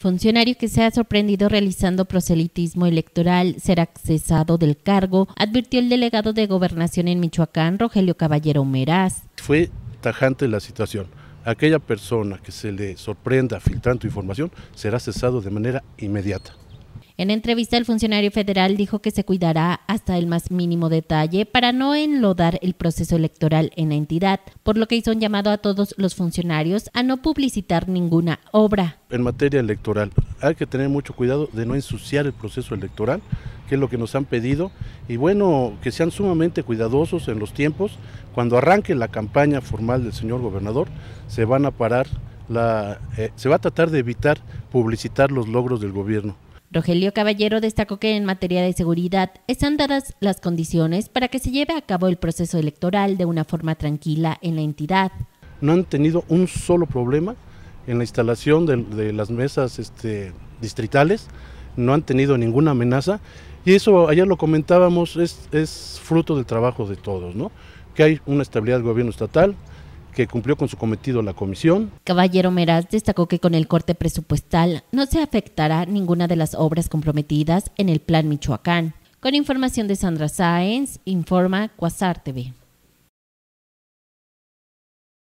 Funcionario que ha sorprendido realizando proselitismo electoral será cesado del cargo, advirtió el delegado de gobernación en Michoacán, Rogelio Caballero Meraz. Fue tajante la situación. Aquella persona que se le sorprenda filtrando información será cesado de manera inmediata. En entrevista, el funcionario federal dijo que se cuidará hasta el más mínimo detalle para no enlodar el proceso electoral en la entidad, por lo que hizo un llamado a todos los funcionarios a no publicitar ninguna obra. En materia electoral, hay que tener mucho cuidado de no ensuciar el proceso electoral, que es lo que nos han pedido, y bueno, que sean sumamente cuidadosos en los tiempos. Cuando arranque la campaña formal del señor gobernador, se van a parar, la, eh, se va a tratar de evitar publicitar los logros del gobierno. Rogelio Caballero destacó que en materia de seguridad están dadas las condiciones para que se lleve a cabo el proceso electoral de una forma tranquila en la entidad. No han tenido un solo problema en la instalación de, las mesas este, distritales, no han tenido ninguna amenaza y eso ayer lo comentábamos, es, fruto del trabajo de todos, ¿no? que hay una estabilidad del gobierno estatal, que cumplió con su cometido la comisión. Caballero Meraz destacó que con el corte presupuestal no se afectará ninguna de las obras comprometidas en el Plan Michoacán. Con información de Sandra Sáenz, informa Cuasar TV.